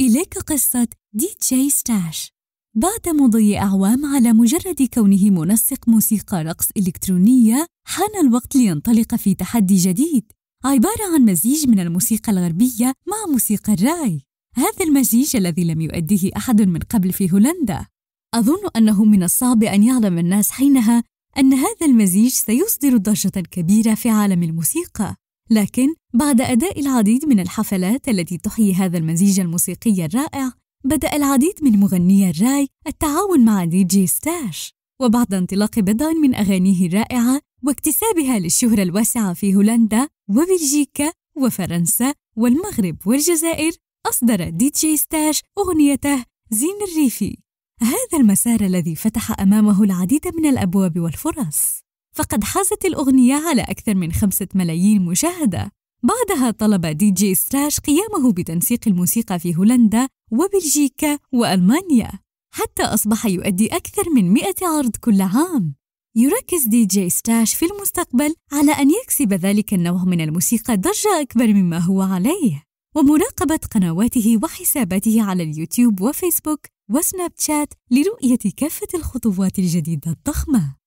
إليك قصة دي جي ستاش بعد مضي أعوام على مجرد كونه منسق موسيقى رقص إلكترونية حان الوقت لينطلق في تحدي جديد عبارة عن مزيج من الموسيقى الغربية مع موسيقى الراي هذا المزيج الذي لم يؤديه أحد من قبل في هولندا أظن أنه من الصعب أن يعلم الناس حينها أن هذا المزيج سيصدر ضجة كبيرة في عالم الموسيقى لكن بعد أداء العديد من الحفلات التي تحيي هذا المزيج الموسيقي الرائع بدأ العديد من مغني الراي التعاون مع دي جي ستاش وبعد انطلاق بضع من أغانيه الرائعة واكتسابها للشهرة الواسعة في هولندا وبلجيكا وفرنسا والمغرب والجزائر أصدر دي جي ستاش أغنيته زين الريفي هذا المسار الذي فتح أمامه العديد من الأبواب والفرص فقد حازت الأغنية على أكثر من خمسة ملايين مشاهدة بعدها طلب دي جي ستراش قيامه بتنسيق الموسيقى في هولندا وبلجيكا وألمانيا حتى أصبح يؤدي أكثر من 100 عرض كل عام يركز دي جي ستاش في المستقبل على أن يكسب ذلك النوع من الموسيقى ضجة أكبر مما هو عليه ومراقبة قنواته وحساباته على اليوتيوب وفيسبوك وسناب شات لرؤية كافة الخطوات الجديدة الضخمة